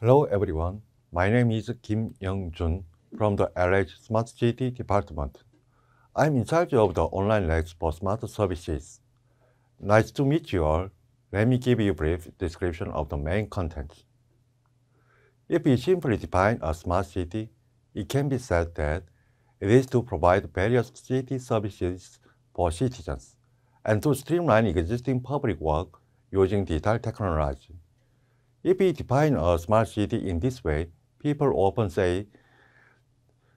Hello everyone, my name is Kim Young-jun from the LH Smart City Department. I'm in charge of the online labs for smart services. Nice to meet you all. Let me give you a brief description of the main contents. If we simply define a smart city, it can be said that it is to provide various city services for citizens and to streamline existing public work using digital technology. If we define a smart city in this way, people often say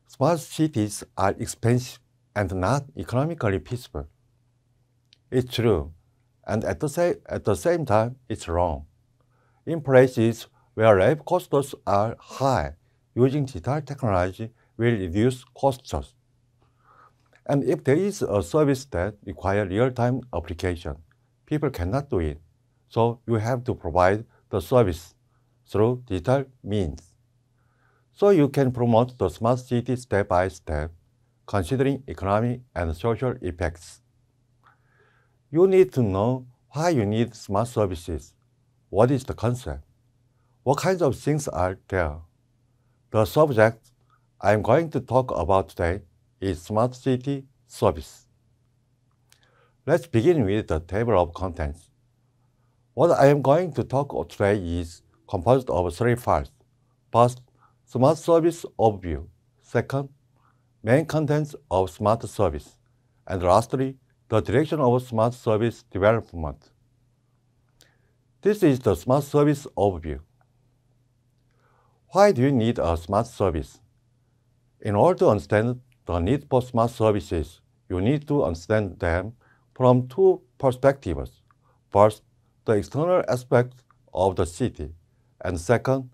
smart cities are expensive and not economically feasible. It's true, and at the, sa- at the same time, it's wrong. In places where life costs are high, using digital technology will reduce costs. And if there is a service that requires real-time application, people cannot do it. So you have to provide the service through digital means. So you can promote the smart city step by step, considering economic and social effects. You need to know why you need smart services, what is the concept, what kinds of things are there. The subject I am going to talk about today is smart city service. Let's begin with the table of contents. What I am going to talk of today is composed of three parts: First, Smart Service Overview. Second, Main Contents of Smart Service. And lastly, the Direction of Smart Service Development. This is the Smart Service Overview. Why do you need a smart service? In order to understand the need for smart services, you need to understand them from two perspectives. First, the external aspect of the city, and second,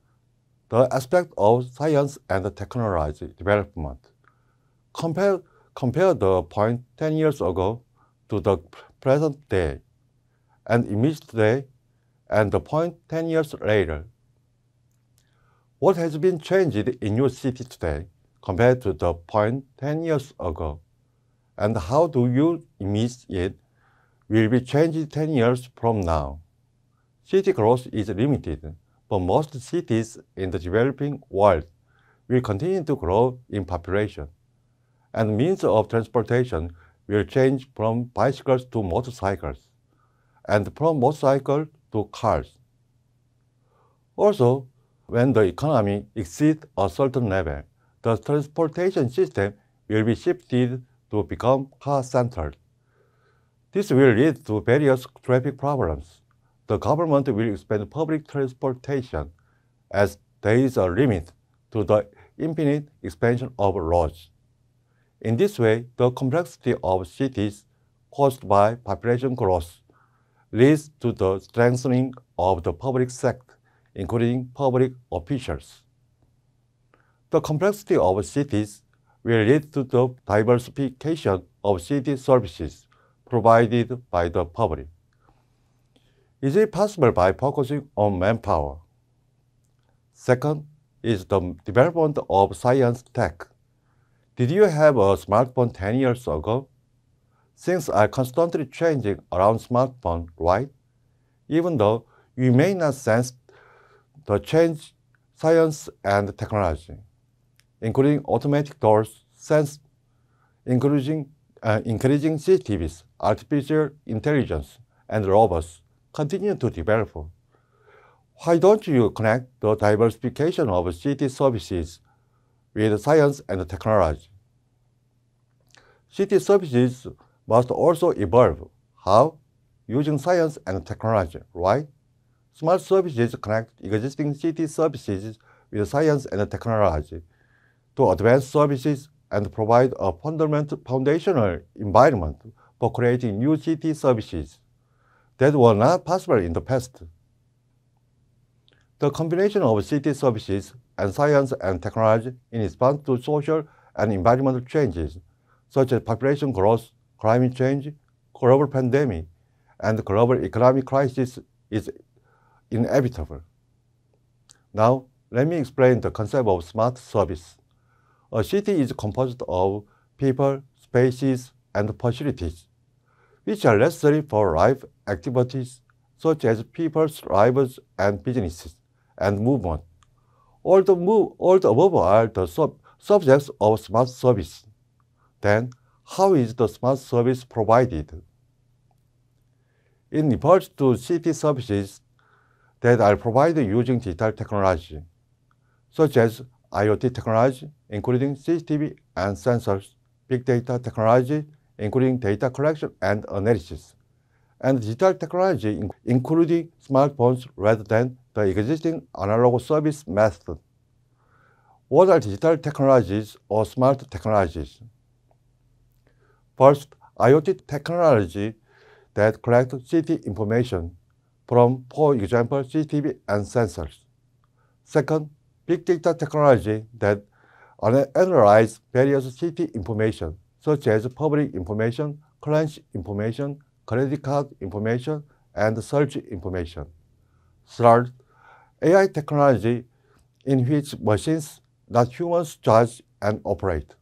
the aspect of science and technology development. Compare, compare the point 10 years ago to the present day, and image today, and the point 10 years later. What has been changed in your city today compared to the point 10 years ago? And how do you image it will be changed 10 years from now. City growth is limited, but most cities in the developing world will continue to grow in population, and means of transportation will change from bicycles to motorcycles, and from motorcycles to cars. Also, when the economy exceeds a certain level, the transportation system will be shifted to become car-centered. This will lead to various traffic problems. The government will expand public transportation as there is a limit to the infinite expansion of roads. In this way, the complexity of cities caused by population growth leads to the strengthening of the public sector, including public officials. The complexity of cities will lead to the diversification of city services provided by the public. Is it possible by focusing on manpower? Second is the development of science tech. Did you have a smartphone 10 years ago? Things are constantly changing around smartphone, right? Even though you may not sense the change science and technology, including automatic doors, sense, including uh, increasing CCTVs, artificial intelligence, and robots continue to develop. Why don't you connect the diversification of city services with science and technology? City services must also evolve. How? Using science and technology, right? Smart services connect existing city services with science and technology to advance services and provide a fundamental foundational environment for creating new city services that were not possible in the past. The combination of city services and science and technology in response to social and environmental changes, such as population growth, climate change, global pandemic, and global economic crisis is inevitable. Now, let me explain the concept of smart service. A city is composed of people, spaces, and facilities, which are necessary for life activities such as people's lives and businesses and movement. All the, move, all the above are the sub, subjects of smart service. Then, how is the smart service provided? In regards to city services that are provided using digital technology, such as IoT technology, including CCTV and sensors, big data technology, including data collection and analysis, and digital technology, including smartphones rather than the existing analog service method. What are digital technologies or smart technologies? First, IoT technology that collects city information from, for example, CCTV and sensors. Second, big data technology that analyze various city information, such as public information, currency information, credit card information, and search information. Third, AI technology in which machines, that humans, judge and operate.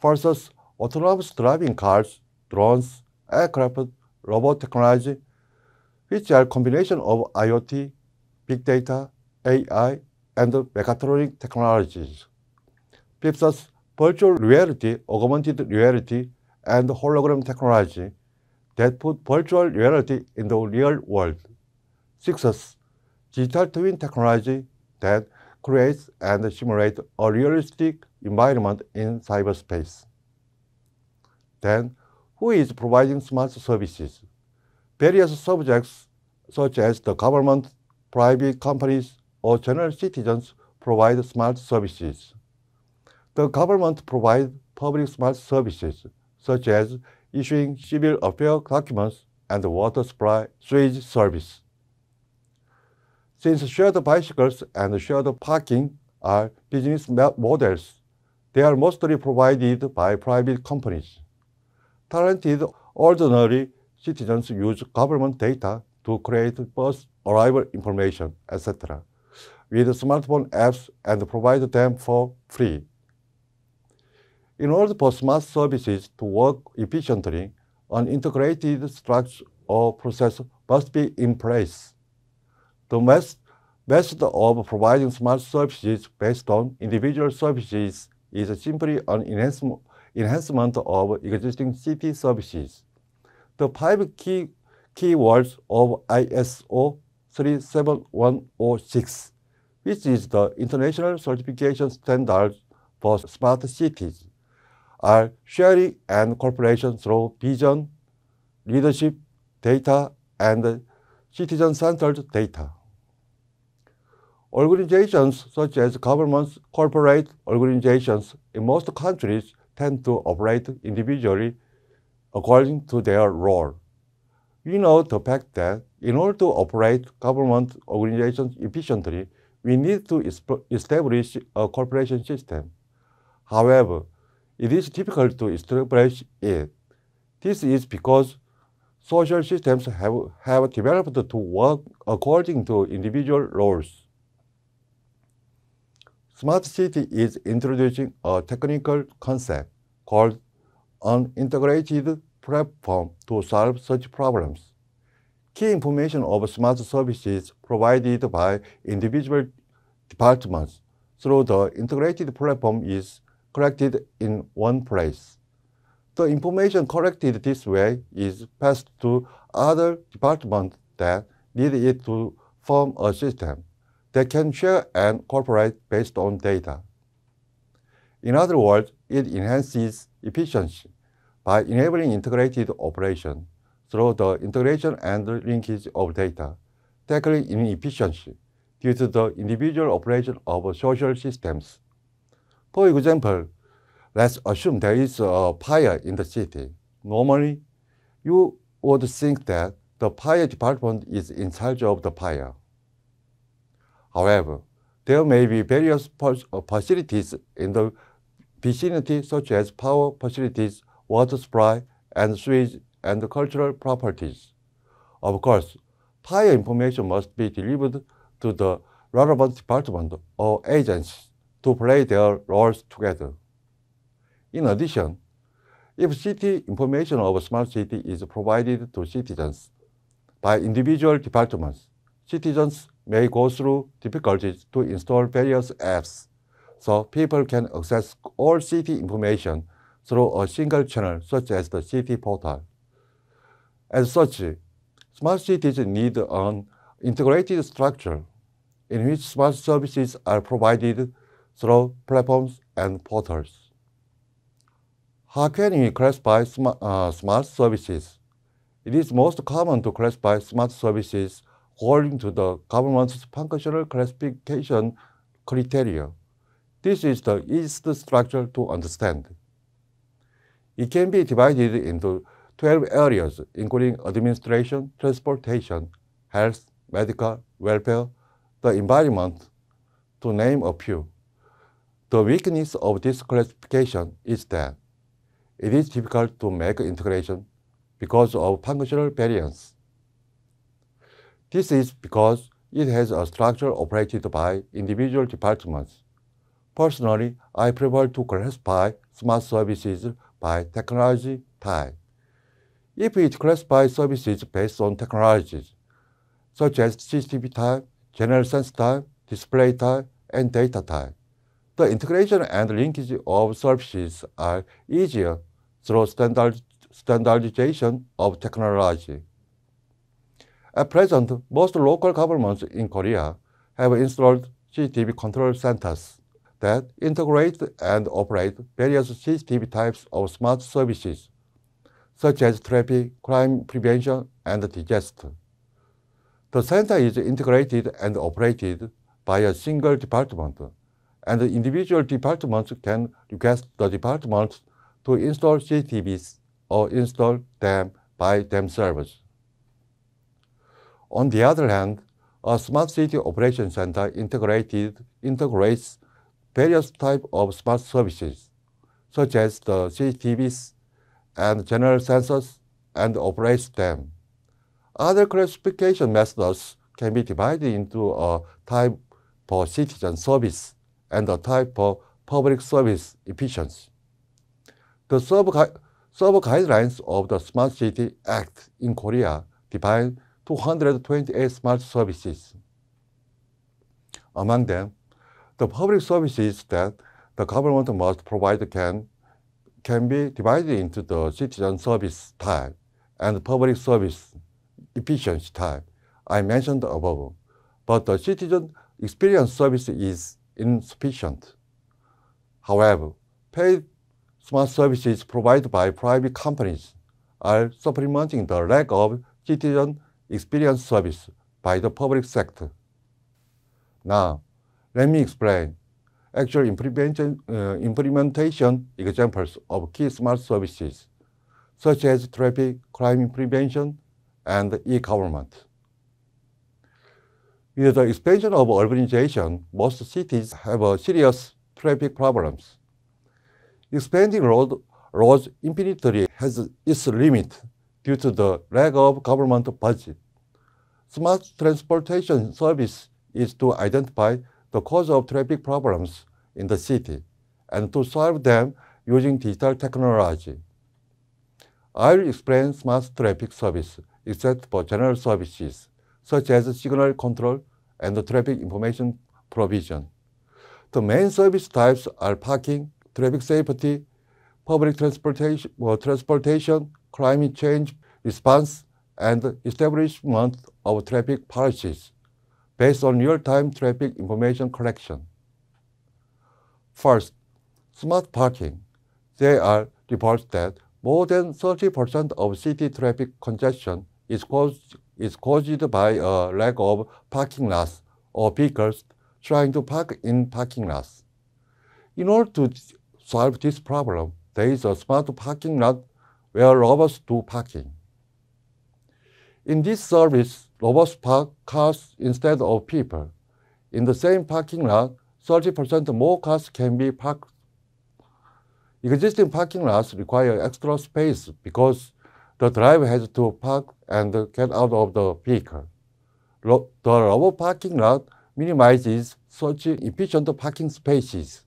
Versus autonomous driving cars, drones, aircraft, robot technology, which are combination of IoT, big data, AI, and mechatronic technologies. PIPSA's virtual reality, augmented reality, and hologram technology that put virtual reality in the real world. Sixth, digital twin technology that creates and simulates a realistic environment in cyberspace. Then, who is providing smart services? Various subjects such as the government, private companies, or general citizens provide smart services. The government provides public smart services, such as issuing civil affairs documents and water supply sewage service. Since shared bicycles and shared parking are business models, they are mostly provided by private companies. Talented ordinary citizens use government data to create bus arrival information, etc with smartphone apps and provide them for free. In order for smart services to work efficiently, an integrated structure or process must be in place. The best method of providing smart services based on individual services is simply an enhancement of existing city services. The five key keywords of ISO 37106 which is the international certification standard for smart cities, are sharing and cooperation through vision, leadership, data, and citizen-centered data. Organizations such as governments, corporate organizations in most countries tend to operate individually according to their role. We know the fact that in order to operate government organizations efficiently, we need to establish a cooperation system. However, it is difficult to establish it. This is because social systems have, have developed to work according to individual roles. Smart City is introducing a technical concept called an integrated platform to solve such problems key information of smart services provided by individual departments through the integrated platform is collected in one place. The information collected this way is passed to other departments that need it to form a system that can share and cooperate based on data. In other words, it enhances efficiency by enabling integrated operation through the integration and linkage of data, tackling inefficiency due to the individual operation of social systems. For example, let's assume there is a fire in the city. Normally, you would think that the fire department is in charge of the fire. However, there may be various uh, facilities in the vicinity such as power facilities, water supply, and sewage and cultural properties. Of course, prior information must be delivered to the relevant department or agents to play their roles together. In addition, if city information of smart city is provided to citizens by individual departments, citizens may go through difficulties to install various apps, so people can access all city information through a single channel such as the city portal. As such, smart cities need an integrated structure in which smart services are provided through platforms and portals. How can we classify uh, smart services? It is most common to classify smart services according to the government's functional classification criteria. This is the easiest structure to understand. It can be divided into 12 areas, including administration, transportation, health, medical, welfare, the environment, to name a few. The weakness of this classification is that it is difficult to make integration because of functional variance. This is because it has a structure operated by individual departments. Personally, I prefer to classify smart services by technology type if it classifies services based on technologies, such as CCTV type, general sense type, display type, and data type. The integration and linkage of services are easier through standard, standardization of technology. At present, most local governments in Korea have installed CCTV control centers that integrate and operate various CCTV types of smart services such as traffic, crime prevention, and disaster. The center is integrated and operated by a single department, and individual departments can request the department to install CTVs or install them by themselves. On the other hand, a smart city operation center integrated integrates various types of smart services, such as the CTVs and general sensors and operates them. Other classification methods can be divided into a type for citizen service and a type for public service efficiency. The sub, sub guidelines of the Smart City Act in Korea define 228 smart services. Among them, the public services that the government must provide can can be divided into the citizen service type and public service efficiency type I mentioned above, but the citizen experience service is insufficient. However, paid smart services provided by private companies are supplementing the lack of citizen experience service by the public sector. Now, let me explain actual implementation, uh, implementation examples of key smart services, such as traffic crime prevention and e-government. With the expansion of urbanization, most cities have serious traffic problems. Expanding road, roads infinitely has its limit due to the lack of government budget. Smart transportation service is to identify the cause of traffic problems in the city and to solve them using digital technology. I'll explain smart traffic service except for general services such as signal control and traffic information provision. The main service types are parking, traffic safety, public transportation, or transportation, climate change response, and establishment of traffic policies based on real-time traffic information collection. First, smart parking. There are reports that more than 30% of city traffic congestion is caused, is caused by a lack of parking lots or vehicles trying to park in parking lots. In order to solve this problem, there is a smart parking lot where robots do parking. In this service, robots park cars instead of people. In the same parking lot, 30% more cars can be parked. Existing parking lots require extra space because the driver has to park and get out of the vehicle. the robot parking lot minimizes such efficient parking spaces.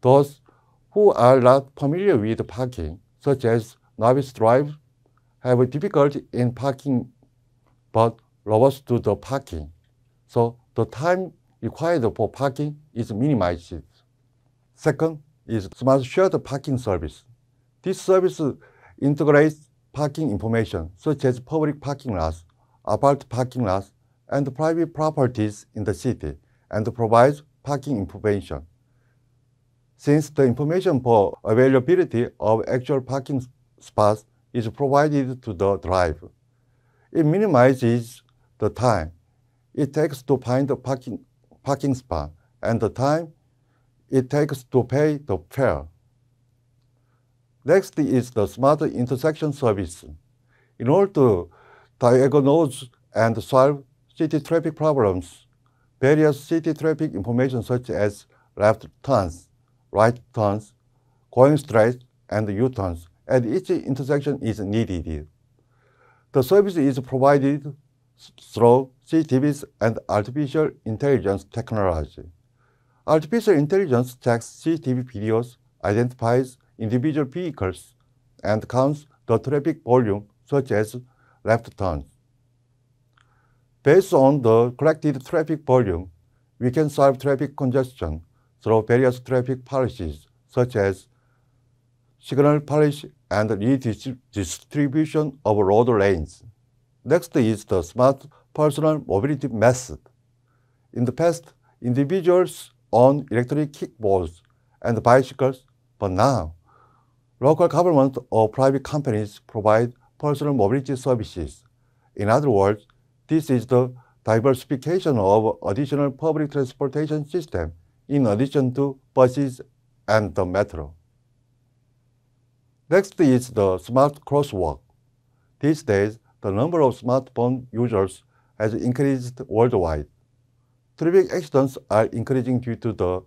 Those who are not familiar with parking, such as novice drivers, have difficulty in parking but robots do the parking. So the time required for parking is minimized. Second is smart shared parking service. This service integrates parking information such as public parking lots, apart parking lots, and private properties in the city and provides parking information. Since the information for availability of actual parking spots is provided to the driver, it minimizes the time it takes to find a parking, parking spot and the time it takes to pay the fare. Next is the smart intersection service. In order to diagnose and solve city traffic problems, various city traffic information such as left turns, right turns, going straight, and U-turns at each intersection is needed. The service is provided through CTVs and artificial intelligence technology. Artificial intelligence checks CCTV videos, identifies individual vehicles, and counts the traffic volume, such as left turns. Based on the collected traffic volume, we can solve traffic congestion through various traffic policies, such as signal policy and redistribution of road lanes. Next is the smart personal mobility method. In the past, individuals owned electric kickboards and bicycles, but now, local governments or private companies provide personal mobility services. In other words, this is the diversification of additional public transportation system in addition to buses and the metro. Next is the smart crosswalk. These days, the number of smartphone users has increased worldwide. Traffic accidents are increasing due to the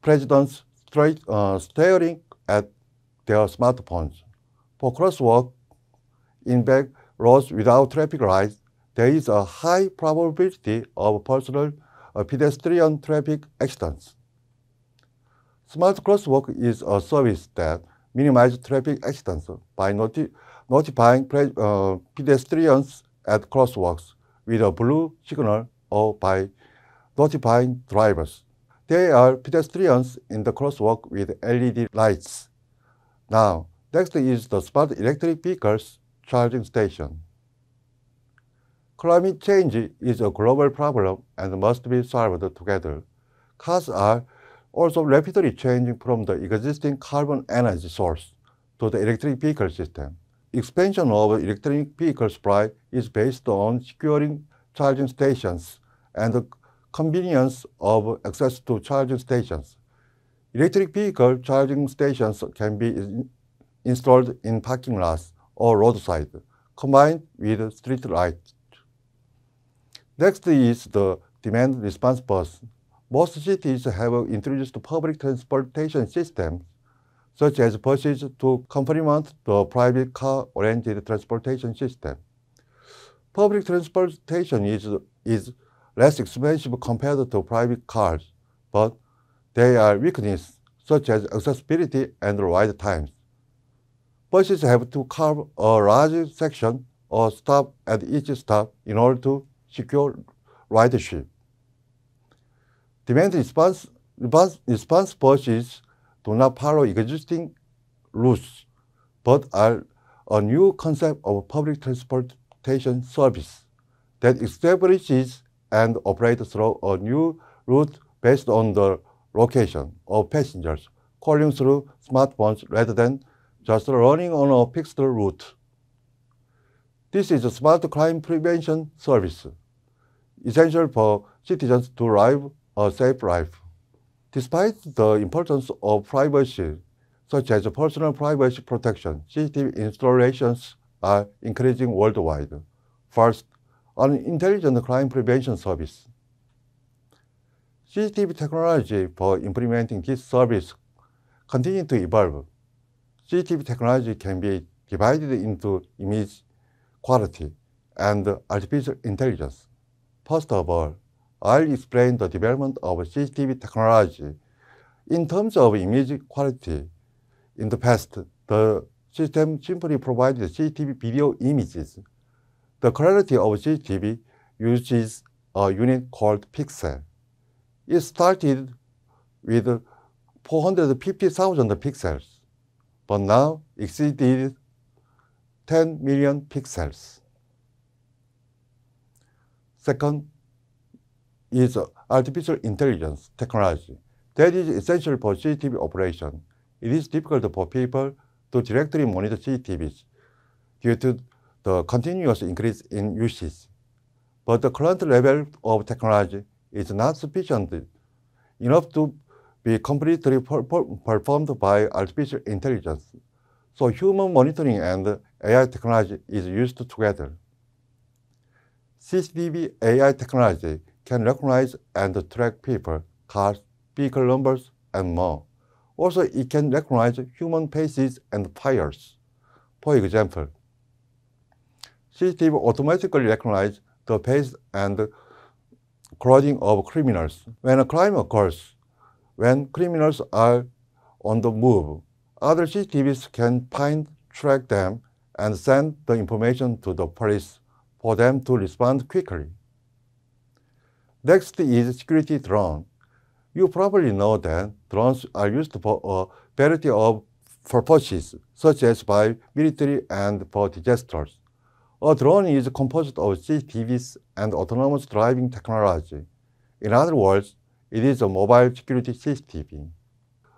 presidents straight, uh, staring at their smartphones. For crosswalk in back roads without traffic lights, there is a high probability of personal uh, pedestrian traffic accidents. Smart Crosswalk is a service that minimize traffic accidents by noti notifying uh, pedestrians at crosswalks with a blue signal or by notifying drivers. There are pedestrians in the crosswalk with LED lights. Now, next is the smart electric vehicles charging station. Climate change is a global problem and must be solved together. Cars are also rapidly changing from the existing carbon energy source to the electric vehicle system. Expansion of electric vehicle supply is based on securing charging stations and the convenience of access to charging stations. Electric vehicle charging stations can be installed in parking lots or roadside, combined with street lights. Next is the demand response bus. Most cities have introduced public transportation systems, such as buses to complement the private car-oriented transportation system. Public transportation is, is less expensive compared to private cars, but there are weaknesses such as accessibility and ride times. Buses have to cover a large section or stop at each stop in order to secure ridership. Demand response, response purchases do not follow existing routes, but are a new concept of public transportation service that establishes and operates through a new route based on the location of passengers calling through smartphones rather than just running on a fixed route. This is a smart crime prevention service, essential for citizens to arrive a safe life. Despite the importance of privacy, such as personal privacy protection, CCTV installations are increasing worldwide. First, an intelligent crime prevention service. CCTV technology for implementing this service continues to evolve. CCTV technology can be divided into image quality and artificial intelligence. First of all, I'll explain the development of CCTV technology. In terms of image quality, in the past, the system simply provided CCTV video images. The quality of CCTV uses a unit called pixel. It started with 450,000 pixels, but now exceeded 10 million pixels. Second, is artificial intelligence technology that is essential for CCTV operation. It is difficult for people to directly monitor CCTVs due to the continuous increase in usage. But the current level of technology is not sufficient enough to be completely per performed by artificial intelligence. So human monitoring and AI technology is used together. CCTV AI technology can recognize and track people, cars, vehicle numbers, and more. Also, it can recognize human faces and fires. For example, CCTV automatically recognizes the face and clothing of criminals. When a crime occurs, when criminals are on the move, other CCTVs can find, track them, and send the information to the police for them to respond quickly. Next is security drone. You probably know that drones are used for a variety of purposes, such as by military and for disasters. A drone is composed of CCTVs and autonomous driving technology. In other words, it is a mobile security CCTV.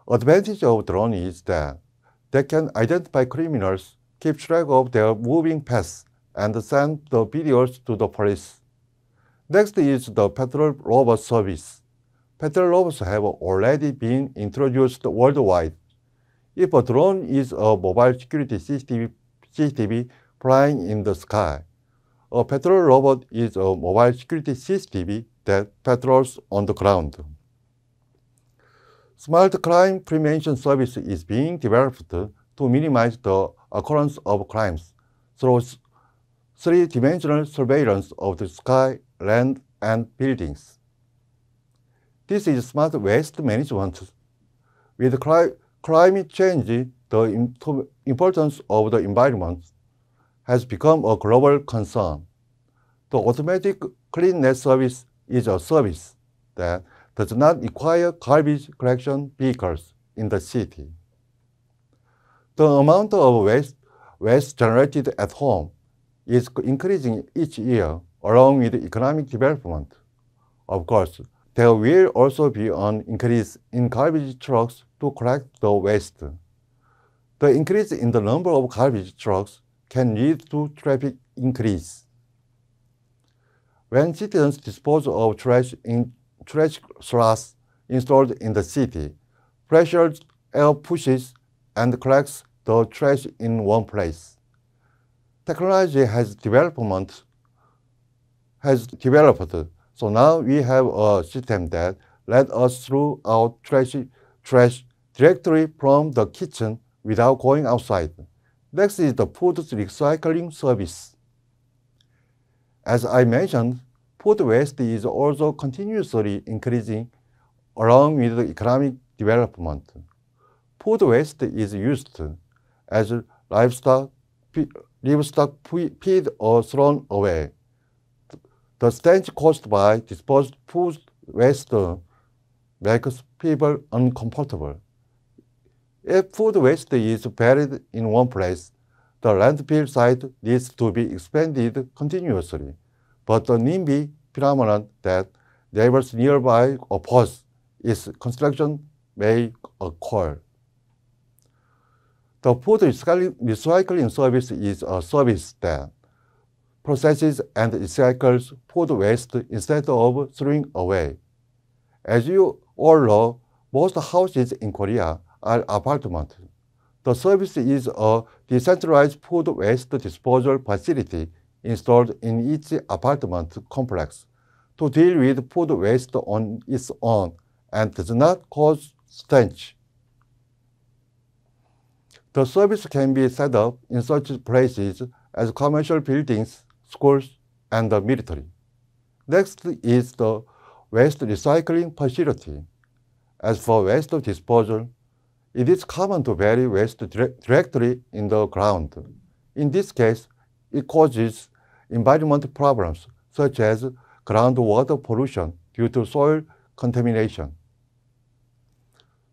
Advantage of drone is that they can identify criminals, keep track of their moving paths, and send the videos to the police. Next is the petrol robot service. Petrol robots have already been introduced worldwide. If a drone is a mobile security CCTV, CCTV flying in the sky, a patrol robot is a mobile security CCTV that patrols on the ground. Smart crime prevention service is being developed to minimize the occurrence of crimes through three-dimensional surveillance of the sky land and buildings. This is smart waste management. With cli climate change, the importance of the environment has become a global concern. The automatic cleanness service is a service that does not require garbage collection vehicles in the city. The amount of waste, waste generated at home is increasing each year along with economic development. Of course, there will also be an increase in garbage trucks to collect the waste. The increase in the number of garbage trucks can lead to traffic increase. When citizens dispose of trash in trash slats installed in the city, pressured air pushes and collects the trash in one place. Technology has development has developed. So now we have a system that lets us throw out trash, trash directly from the kitchen without going outside. Next is the food recycling service. As I mentioned, food waste is also continuously increasing along with the economic development. Food waste is used as livestock, livestock feed or thrown away. The stench caused by disposed food waste makes people uncomfortable. If food waste is buried in one place, the landfill site needs to be expanded continuously. But the NIMBY phenomenon that neighbors nearby oppose its construction may occur. The food recycling service is a service that processes and recycles food waste instead of throwing away. As you all know, most houses in Korea are apartments. The service is a decentralized food waste disposal facility installed in each apartment complex to deal with food waste on its own and does not cause stench. The service can be set up in such places as commercial buildings schools, and the military. Next is the waste recycling facility. As for waste disposal, it is common to bury waste directly in the ground. In this case, it causes environmental problems such as groundwater pollution due to soil contamination.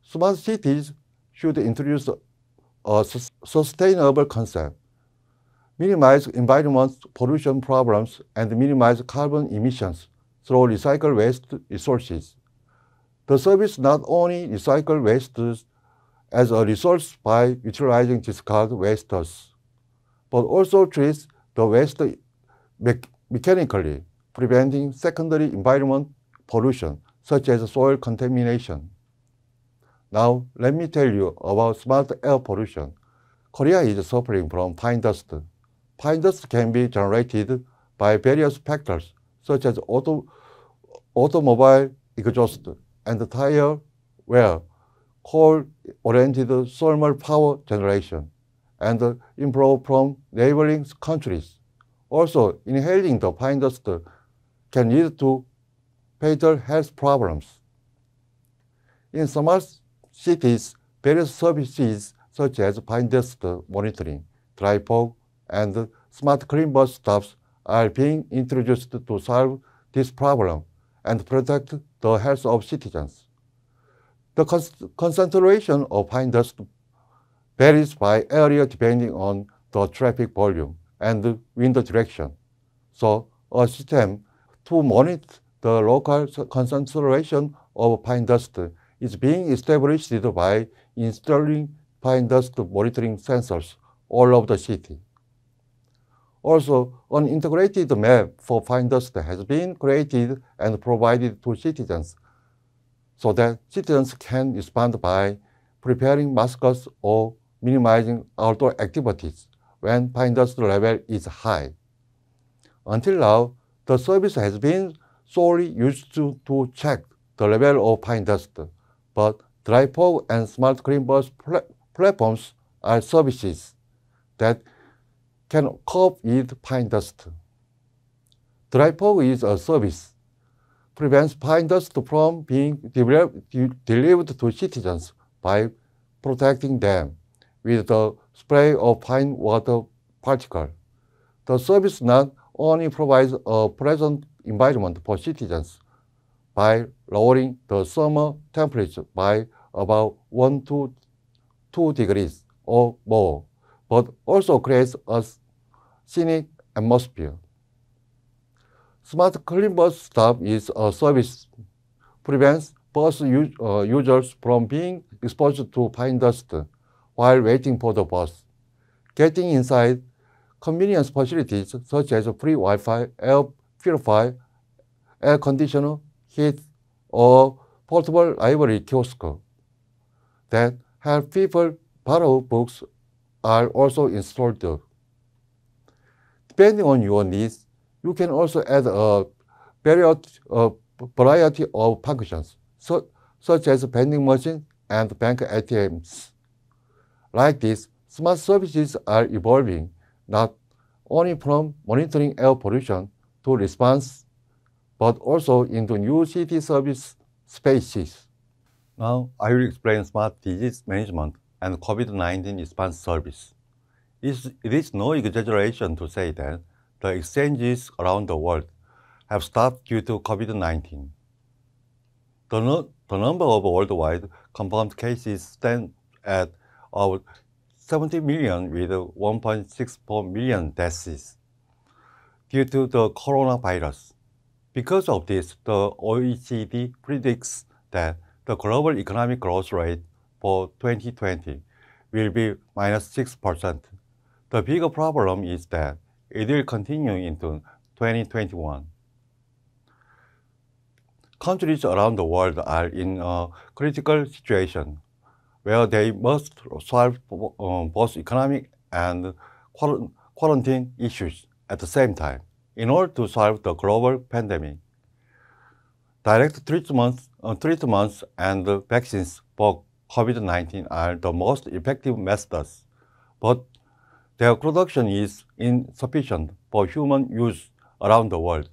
Smart cities should introduce a sustainable concept minimize environment pollution problems, and minimize carbon emissions through recycle waste resources. The service not only recycle waste as a resource by utilizing discard wastes, but also treats the waste me mechanically, preventing secondary environment pollution, such as soil contamination. Now, let me tell you about smart air pollution. Korea is suffering from fine dust dust can be generated by various factors such as auto, automobile exhaust and tire wear, coal-oriented thermal power generation, and import from neighboring countries. Also, inhaling the pine dust can lead to fatal health problems. In smart cities, various services such as pine dust monitoring, dry fog, and smart clean bus stops are being introduced to solve this problem and protect the health of citizens. The concentration of fine dust varies by area depending on the traffic volume and wind direction. So a system to monitor the local concentration of fine dust is being established by installing fine dust monitoring sensors all over the city. Also, an integrated map for finders has been created and provided to citizens so that citizens can respond by preparing masks or minimizing outdoor activities when finders level is high. Until now, the service has been solely used to, to check the level of fine dust, but tripod and Smart Greenbus pl platforms are services that can cope with pine dust. Dry fog is a service, prevents pine dust from being delivered to citizens by protecting them with the spray of fine water particles. The service not only provides a pleasant environment for citizens by lowering the summer temperature by about 1 to 2 degrees or more but also creates a scenic atmosphere. Smart clean bus stop is a service prevents bus uh, users from being exposed to fine dust while waiting for the bus. Getting inside convenience facilities such as free Wi-Fi, air purifier, air conditioner, heat, or portable library kiosk that help people borrow books are also installed. Depending on your needs, you can also add a variety of functions, so, such as vending machine and bank ATMs. Like this, smart services are evolving not only from monitoring air pollution to response, but also into new city service spaces. Now, I will explain smart disease management and COVID-19 response service. It is no exaggeration to say that the exchanges around the world have stopped due to COVID-19. The, no the, number of worldwide confirmed cases stands at about uh, 70 million with 1.64 million deaths due to the coronavirus. Because of this, the OECD predicts that the global economic growth rate for 2020 will be minus 6%. The bigger problem is that it will continue into 2021. Countries around the world are in a critical situation where they must solve uh, both economic and quarantine issues at the same time in order to solve the global pandemic. Direct treatments, uh, treatments and vaccines for COVID-19 are the most effective methods, but their production is insufficient for human use around the world.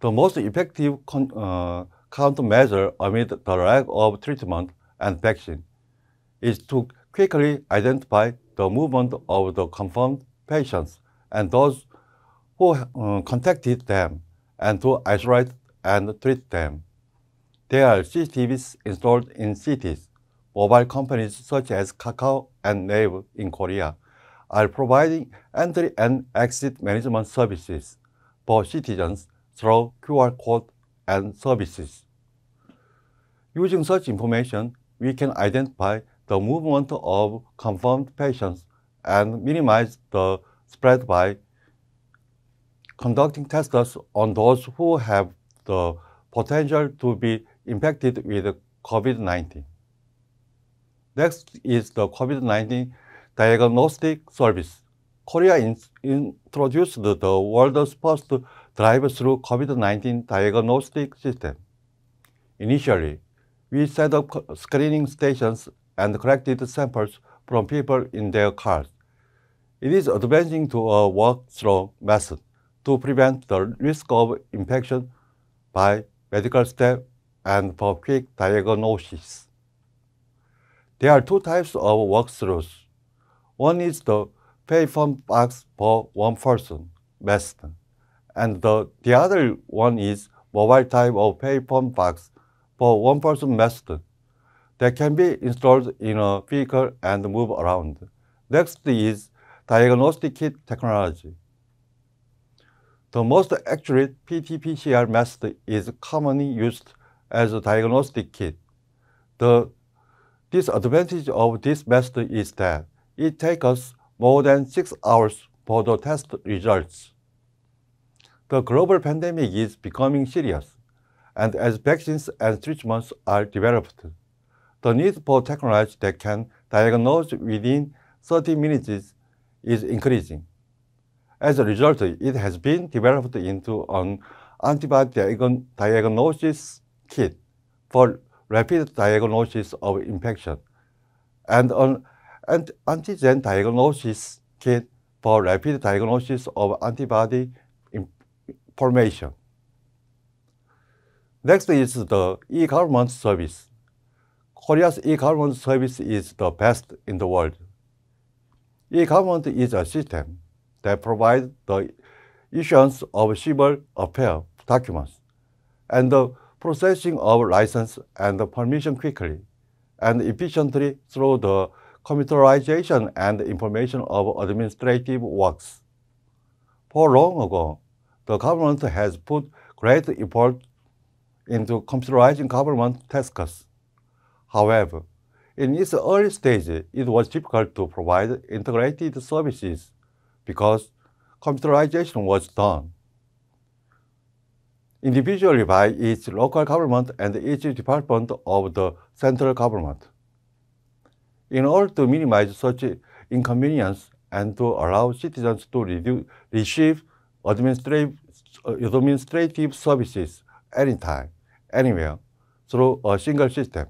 The most effective uh, countermeasure amid the lack of treatment and vaccine is to quickly identify the movement of the confirmed patients and those who uh, contacted them and to isolate and treat them. There are CCTVs installed in cities. Mobile companies such as Kakao and Naver in Korea are providing entry and exit management services for citizens through QR code and services. Using such information, we can identify the movement of confirmed patients and minimize the spread by conducting tests on those who have the potential to be infected with COVID-19. Next is the COVID-19 diagnostic service. Korea in introduced the world's first drive-through COVID-19 diagnostic system. Initially, we set up screening stations and collected samples from people in their cars. It is advancing to a walk-through method to prevent the risk of infection by medical staff and for quick diagnosis. There are two types of walkthroughs. One is the payphone box for one person, Western, and the, the other one is mobile type of payphone box for one person Western that can be installed in a vehicle and move around. Next is diagnostic kit technology. The most accurate PTPCR method is commonly used as a diagnostic kit. The disadvantage of this method is that it takes us more than six hours for the test results. The global pandemic is becoming serious, and as vaccines and treatments are developed, the need for technology that can diagnose within 30 minutes is increasing. As a result, it has been developed into an antibody diagnosis kit for rapid diagnosis of infection and an antigen diagnosis kit for rapid diagnosis of antibody formation. Next is the e-government service. Korea's e-government service is the best in the world. E-government is a system that provides the issuance of civil affairs documents and the processing of license and permission quickly and efficiently through the computerization and information of administrative works. For long ago, the government has put great effort into computerizing government tasks. However, in its early stage, it was difficult to provide integrated services because computerization was done individually by each local government and each department of the central government. In order to minimize such inconvenience and to allow citizens to receive administrative, administrative services anytime, anywhere, through a single system.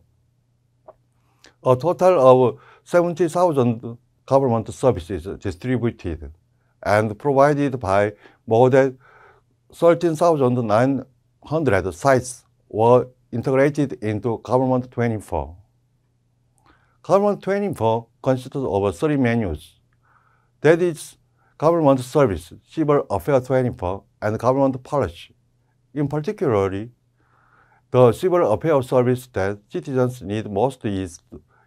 A total of 70,000 government services distributed and provided by more than 13,900 sites were integrated into Government 24. Government 24 consists of three menus. That is Government Service, Civil Affairs 24, and Government Policy. In particular, the civil affairs service that citizens need most is,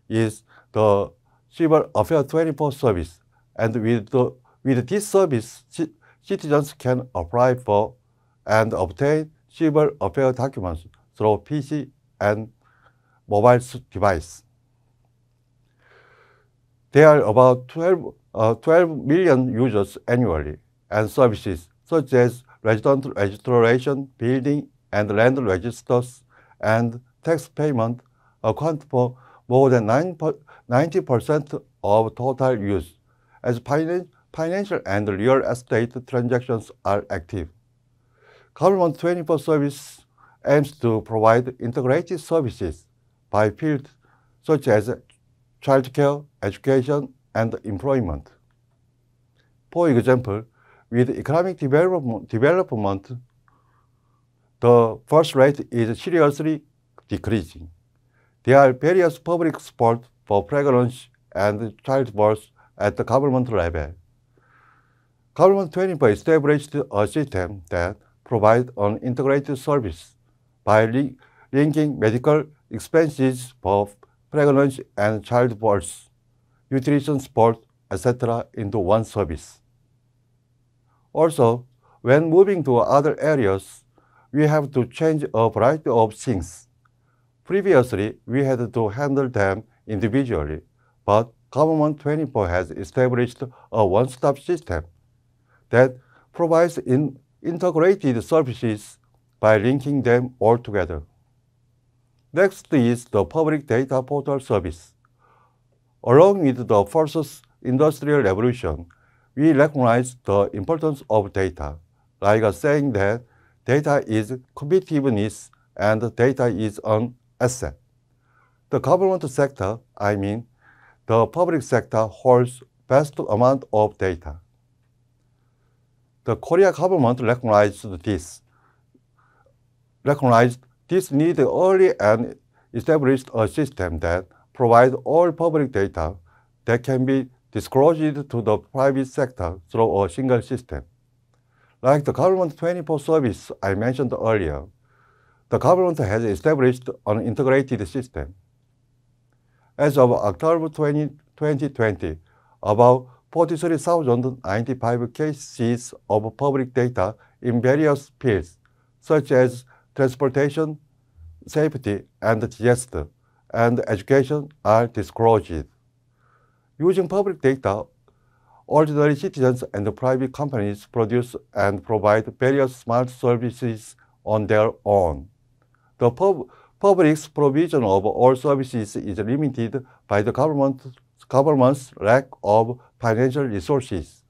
is the civil affairs 24 service. And with, the, with this service, citizens can apply for and obtain civil affairs documents through PC and mobile device. There are about 12, uh, 12 million users annually, and services such as resident registration, building and land registers, and tax payment account for more than 90% of total use, as, finance, financial and real estate transactions are active. Government 24 service aims to provide integrated services by fields such as childcare, education, and employment. For example, with economic development, the birth rate is seriously decreasing. There are various public support for pregnancy and childbirth at the government level. Government 24 established a system that provides an integrated service by linking medical expenses for pregnancy and childbirth, nutrition support, etc. into one service. Also, when moving to other areas, we have to change a variety of things. Previously, we had to handle them individually, but Government 24 has established a one-stop system that provides in integrated services by linking them all together. Next is the public data portal service. Along with the first industrial revolution, we recognize the importance of data, like saying that data is competitiveness and data is an asset. The government sector, I mean, the public sector holds vast amount of data the Korea government recognized this, recognized this need early and established a system that provides all public data that can be disclosed to the private sector through a single system. Like the government 24 service I mentioned earlier, the government has established an integrated system. As of October 20, 2020, about 43,095 cases of public data in various fields, such as transportation, safety and justice, and education are disclosed. Using public data, ordinary citizens and private companies produce and provide various smart services on their own. The pub public's provision of all services is limited by the government government's lack of financial resources.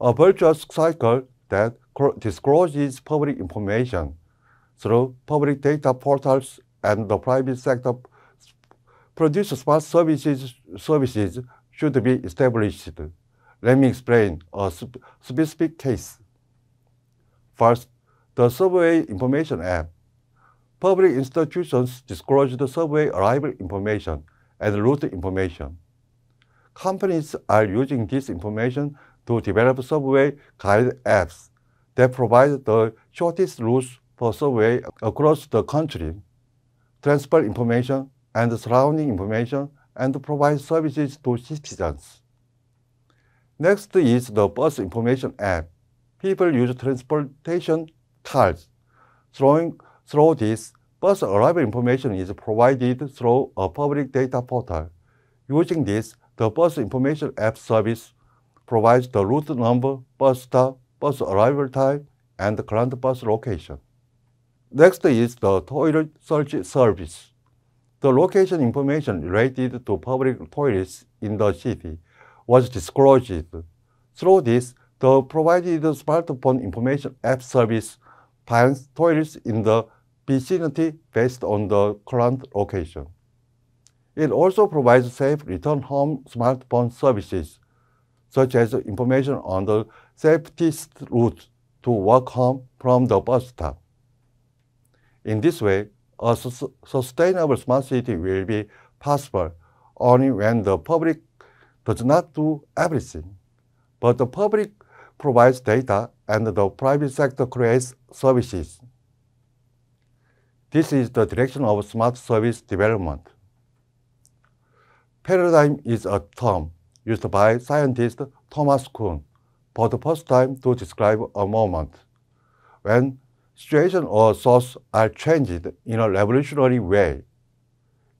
A virtuous cycle that discloses public information through public data portals and the private sector produces smart services, services should be established. Let me explain a specific case. First, the survey information app. Public institutions disclose the survey arrival information and route information. Companies are using this information to develop subway guide apps that provide the shortest routes for subway across the country, transport information and surrounding information, and provide services to citizens. Next is the bus information app. People use transportation cards. Throwing through this, Bus arrival information is provided through a public data portal. Using this, the bus information app service provides the route number, bus stop, bus arrival time, and the current bus location. Next is the toilet search service. The location information related to public toilets in the city was disclosed. Through this, the provided smartphone information app service finds toilets in the vicinity based on the current location. It also provides safe return home smartphone services, such as information on the safest route to walk home from the bus stop. In this way, a su sustainable smart city will be possible only when the public does not do everything, but the public provides data and the private sector creates services. This is the direction of smart service development. Paradigm is a term used by scientist Thomas Kuhn for the first time to describe a moment when situation or source are changed in a revolutionary way.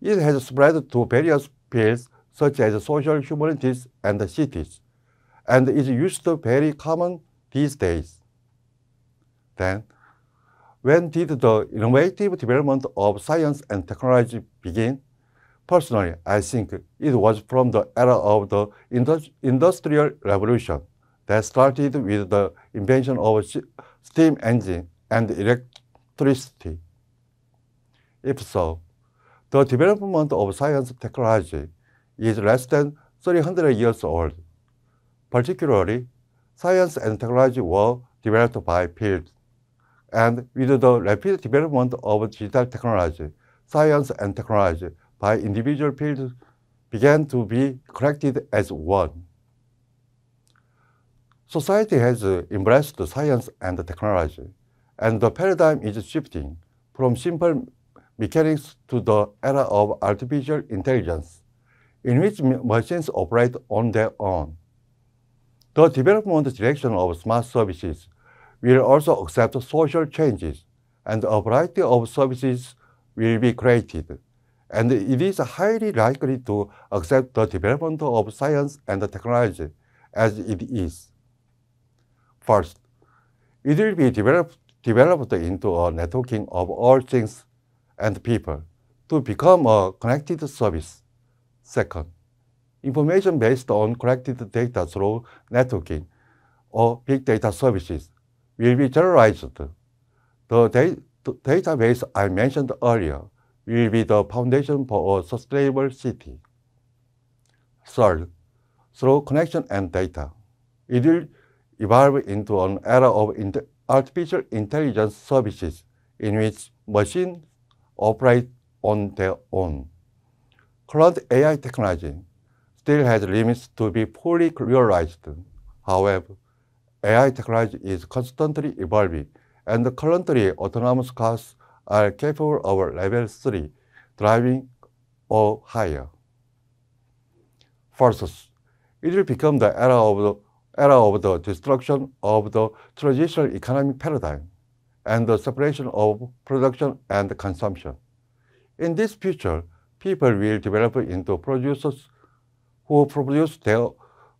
It has spread to various fields such as social humanities and cities, and is used very common these days. Then, when did the innovative development of science and technology begin? Personally, I think it was from the era of the Industrial Revolution that started with the invention of steam engine and electricity. If so, the development of science technology is less than 300 years old. Particularly, science and technology were developed by fields and with the rapid development of digital technology, science and technology by individual fields began to be collected as one. Society has embraced science and technology, and the paradigm is shifting from simple mechanics to the era of artificial intelligence, in which machines operate on their own. The development direction of smart services will also accept social changes, and a variety of services will be created. And it is highly likely to accept the development of science and technology as it is. First, it will be developed, developed into a networking of all things and people to become a connected service. Second, information based on collected data through networking or big data services will be generalized. The database I mentioned earlier will be the foundation for a sustainable city. Third, through connection and data, it will evolve into an era of artificial intelligence services in which machines operate on their own. Current AI technology still has limits to be fully realized. However, AI technology is constantly evolving, and currently autonomous cars are capable of level 3 driving or higher. First, it will become the era of the, era of the destruction of the traditional economic paradigm and the separation of production and consumption. In this future, people will develop into producers who produce their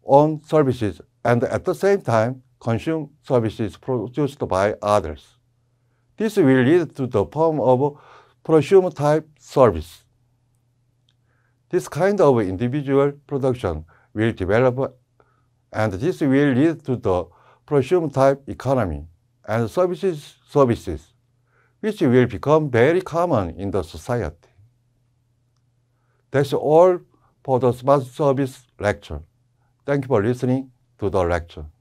own services and at the same time consume services produced by others. This will lead to the form of prosumer type service. This kind of individual production will develop and this will lead to the prosumer type economy and services services, which will become very common in the society. That's all for the smart service lecture. Thank you for listening to the lecture.